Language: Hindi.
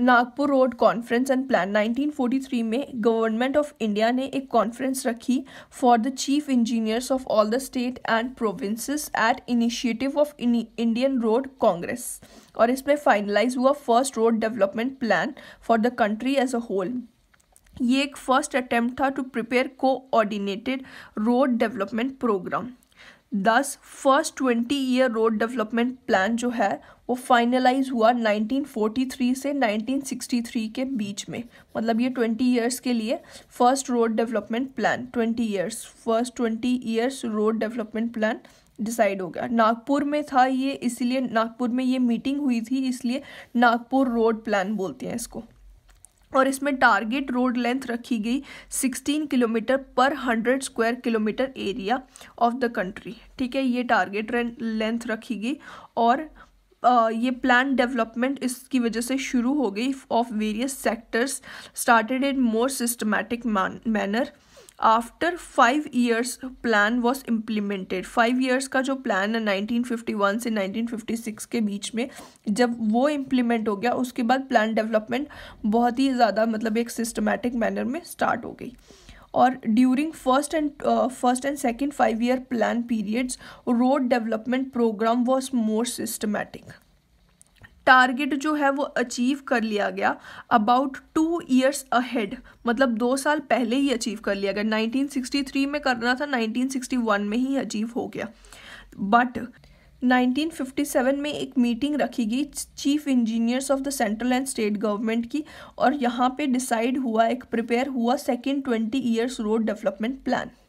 Nagpur road conference and plan 1943 में गवर्नमेंट ऑफ इंडिया ने एक कॉन्फ्रेंस रखी for the chief engineers of all the state and provinces at initiative of Indian road congress और इसमें फाइनलाइज हुआ first road development plan for the country as a whole ये एक फर्स्ट अटेम्प्ट था to prepare coordinated road development programme thus first twenty year road development plan जो है वो फाइनलाइज हुआ 1943 से 1963 के बीच में मतलब ये 20 इयर्स के लिए first road development plan 20 years first 20 years road development plan decide हो गया नागपुर में था ये इसलिए नागपुर में ये मीटिंग हुई थी इसलिए नागपुर रोड प्लान बोलते हैं इसको और इसमें टारगेट रोड लेंथ रखी गई 16 किलोमीटर पर 100 square kilometre area of the country ठीक है ये टारगेट लेंथ रखी गई और आ, ये प्लान डेवलपमेंट इसकी वजह से शुरू हो गई of various sectors started in more systematic manner after five years plan was implemented five years का जो प्लान है 1951 से 1956 के बीच में जब वो इम्प्लीमेंट हो गया उसके बाद प्लान डेवलपमेंट बहुत ही ज़्यादा मतलब एक सिस्टमेटिक मैनर में स्टार्ट हो गई और during first and first and second five year plan periods road development programme was more systematic target जो है वो अचीव कर लिया गया अबाउट टू ईयर्स अहेड मतलब दो साल पहले ही अचीव कर लिया गया 1963 में करना था 1961 में ही अचीव हो गया बट 1957 में एक मीटिंग रखी गई chief engineers of the central and state government की और यहाँ पे डिसाइड हुआ एक प्रिपेयर हुआ second twenty years road development plan